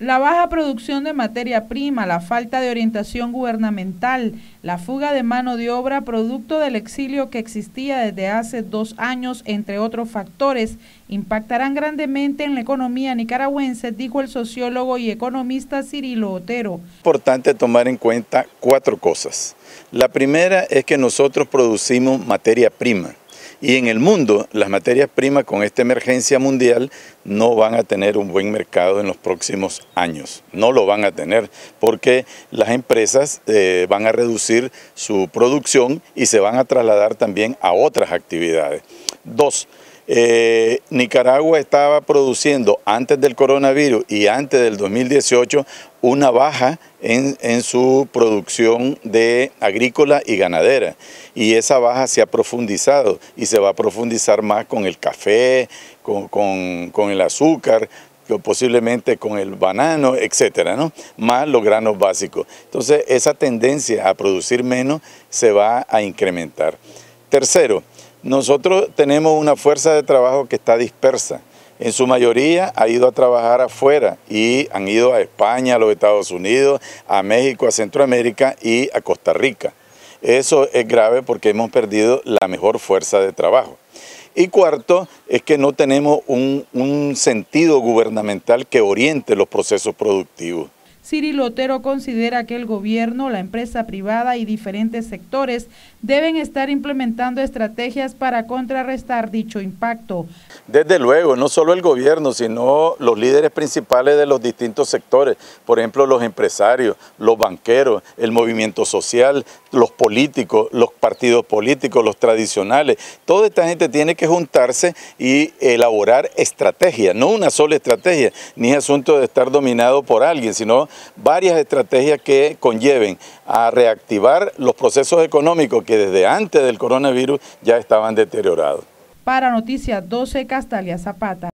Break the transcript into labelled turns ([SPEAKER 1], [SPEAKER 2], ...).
[SPEAKER 1] La baja producción de materia prima, la falta de orientación gubernamental, la fuga de mano de obra producto del exilio que existía desde hace dos años, entre otros factores, impactarán grandemente en la economía nicaragüense, dijo el sociólogo y economista Cirilo Otero.
[SPEAKER 2] Es importante tomar en cuenta cuatro cosas. La primera es que nosotros producimos materia prima y en el mundo las materias primas con esta emergencia mundial no van a tener un buen mercado en los próximos años, no lo van a tener porque las empresas eh, van a reducir su producción y se van a trasladar también a otras actividades. Dos, eh, Nicaragua estaba produciendo antes del coronavirus y antes del 2018 una baja en, su producción de agrícola y ganadera. Y esa baja se ha profundizado y se va a profundizar más con el café, con, el azúcar, posiblemente con el banano, etcétera, ¿no? más los granos básicos. Entonces, esa tendencia a producir menos se va a incrementar. Tercero, nosotros tenemos una fuerza de trabajo que está dispersa. En su mayoría ha ido a trabajar afuera y han ido a España, a los Estados Unidos, a México, a Centroamérica y a Costa Rica. Eso es grave porque hemos perdido la mejor fuerza de trabajo. Y cuarto, es que no tenemos un, un sentido gubernamental que oriente los procesos productivos
[SPEAKER 1] siri lotero considera que el gobierno, la empresa privada y diferentes sectores deben estar implementando estrategias para contrarrestar dicho impacto.
[SPEAKER 2] Desde luego, no solo el gobierno, sino los líderes principales de los distintos sectores, por ejemplo, los empresarios, los banqueros, el movimiento social, los políticos, los partidos políticos, los tradicionales. Toda esta gente tiene que juntarse y elaborar estrategias, no una sola estrategia, ni asunto de estar dominado por alguien, sino varias estrategias que conlleven a reactivar los procesos económicos que desde antes del coronavirus ya estaban deteriorados.
[SPEAKER 1] Para Noticias 12, Castalia Zapata.